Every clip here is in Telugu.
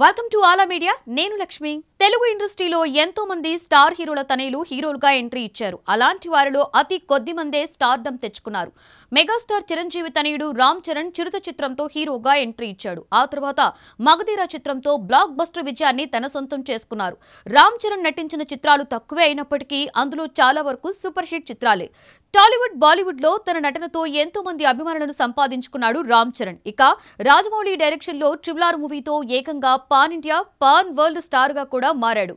వెల్కమ్ టు ఆలా మీడియా నేను లక్ష్మి తెలుగు ఇండస్ట్రీలో ఎంతో మంది స్టార్ హీరోల తనయులు హీరోలుగా ఎంట్రీ ఇచ్చారు అలాంటి వారిలో అతి కొద్ది మందే స్టార్డమ్ తెచ్చుకున్నారు మెగాస్టార్ చిరంజీవి తనయుడు రామ్ చరణ్ చిరుత చిత్రంతో హీరోగా ఎంట్రీ ఇచ్చాడు ఆ తర్వాత మగధీరా చిత్రంతో బ్లాక్ బస్టర్ విజయాన్ని తన సొంతం చేసుకున్నారు రామ్ చరణ్ నటించిన చిత్రాలు తక్కువే అయినప్పటికీ అందులో చాలా వరకు సూపర్ హిట్ చిత్రాలే టాలీవుడ్ బాలీవుడ్ లో తన నటనతో ఎంతో మంది అభిమానులను సంపాదించుకున్నాడు రామ్ చరణ్ ఇక రాజమౌళి డైరెక్షన్ లో ట్రిబులార్ మూవీతో ఏకంగా pan India pan world star గా కూడా హీరోగా మారాడు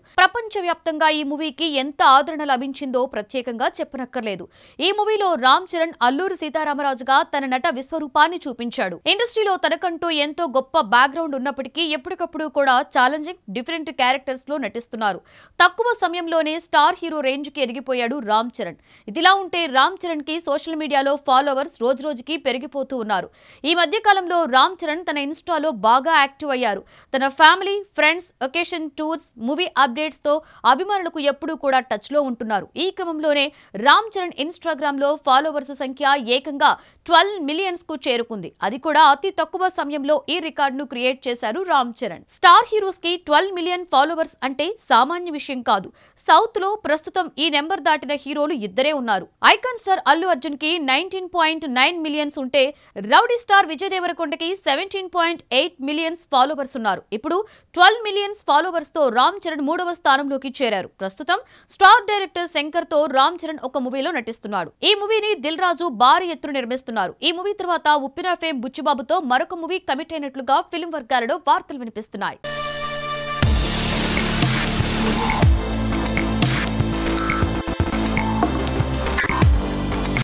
వ్యాప్తంగా ఈ మూవీకి ఎంత ఆదరణ లభించిందో ప్రత్యేకంగా చెప్పనక్కర్లేదు ఈ మూవీలో రామ్ చరణ్ అల్లూరి సీతారామరాజుగా తన నట విశ్వరూపాన్ని చూపించాడు ఇండస్ట్రీలో తనకంటూ ఎంతో గొప్ప బ్యాక్గ్రౌండ్ ఉన్నప్పటికీ ఎప్పటికప్పుడు కూడా ఛాలెంజింగ్ డిఫరెంట్ క్యారెక్టర్స్ లో నటిస్తున్నారు తక్కువ సమయంలోనే స్టార్ హీరో రేంజ్ కి ఎదిగిపోయాడు రామ్ చరణ్ ఇదిలా ఉంటే రామ్ చరణ్ కి సోషల్ మీడియాలో ఫాలోవర్స్ రోజు రోజుకి పెరిగిపోతూ ఉన్నారు ఈ మధ్య కాలంలో రామ్ చరణ్ తన ఇన్స్టాలో బాగా యాక్టివ్ అయ్యారు తన family friends vacation tours movie అప్డేట్స్తో అభిమానులకు ఎప్పుడూ కూడా టచ్ లో ఉంటున్నారు ఈ క్రమంలోనే రామ్ చరణ్ ఇన్స్టాగ్రామ్ లో ఫాలోవర్స్ సంఖ్య ఏకంగా ట్వెల్వ్ మిలియన్స్ కు చేరుకుంది అది కూడా అతి తక్కువ సమయంలో ఈ రికార్డును క్రియేట్ చేశారు రామ్ చరణ్ స్టార్ హీరోస్ కి ట్వెల్వ్ మిలియన్ ఫాలోవర్స్ అంటే సామాన్య విషయం కాదు సౌత్ లో ప్రస్తుతం ఈ నెంబర్ దాటిన హీరోలు ఇద్దరే ఉన్నారు ఐకాన్ స్టార్ అల్లు అర్జున్ కి నైన్టీన్ పాయింట్ నైన్ మిలియన్స్ ఉంటే రౌడీ స్టార్ విజయ్ దేవరకొండకి seventeen point eight millions followers ఉన్నారు ఇప్పుడు ట్వెల్వ్ మిలియన్స్ ఫాలోవర్స్ తో రామ్ రామ్ చరణ్ మూడవ స్థానంలోకి చేరారు ప్రస్తుతం స్టార్ డైరెక్టర్ శంకర్ తో రామ్ చరణ్ ఒక మూవీలో నటిస్తున్నాడు ఈ మూవీని దిల్ రాజు భారీ ఎత్తున నిర్మిస్తున్నారు ఈ మూవీ తర్వాత ఉప్పిన ఫేమ్ బుచ్చిబాబుతో మరొక మూవీ కమిట్ అయినట్లుగా ఫిల్మ్ వర్గాలలో వార్తలు వినిపిస్తున్నాయి